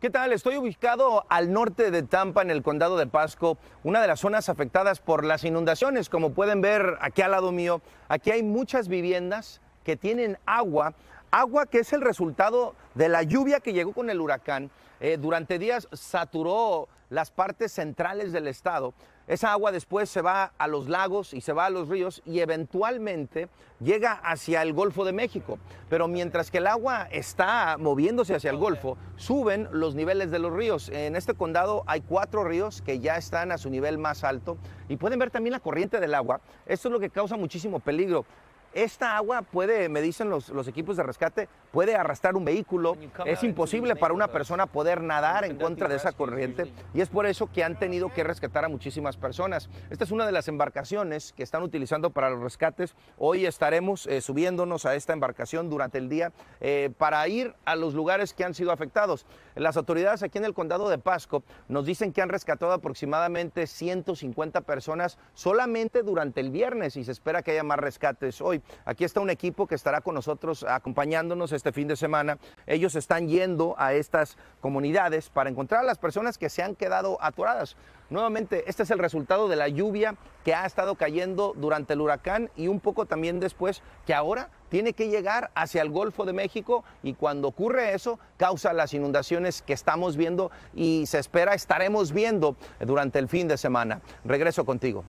¿Qué tal? Estoy ubicado al norte de Tampa, en el condado de Pasco, una de las zonas afectadas por las inundaciones. Como pueden ver aquí al lado mío, aquí hay muchas viviendas que tienen agua, agua que es el resultado de la lluvia que llegó con el huracán, eh, durante días saturó las partes centrales del estado. Esa agua después se va a los lagos y se va a los ríos y eventualmente llega hacia el Golfo de México. Pero mientras que el agua está moviéndose hacia el Golfo, suben los niveles de los ríos. En este condado hay cuatro ríos que ya están a su nivel más alto y pueden ver también la corriente del agua. Esto es lo que causa muchísimo peligro. Esta agua puede, me dicen los, equipos de rescate, puede arrastrar un vehículo. Es imposible para una persona poder nadar en contra de esa corriente y es por eso que han tenido que rescatar a muchísimas personas. Esta es una de las embarcaciones que están utilizando para los rescates. Hoy estaremos eh, subiéndonos a esta embarcación durante el día eh, para ir a los lugares que han sido afectados. Las autoridades aquí en el condado de Pasco nos dicen que han rescatado aproximadamente 150 personas solamente durante el viernes y se espera que haya más rescates hoy aquí está un equipo que estará con nosotros acompañándonos este fin de semana. Ellos están yendo a estas comunidades para encontrar a las personas que se han quedado atoradas. Nuevamente, este es el resultado de la lluvia que ha estado cayendo durante el huracán y un poco también después, que ahora tiene que llegar hacia el Golfo de México y cuando ocurre eso causa las inundaciones que estamos viendo y se espera estaremos viendo durante el fin de semana. Regreso contigo.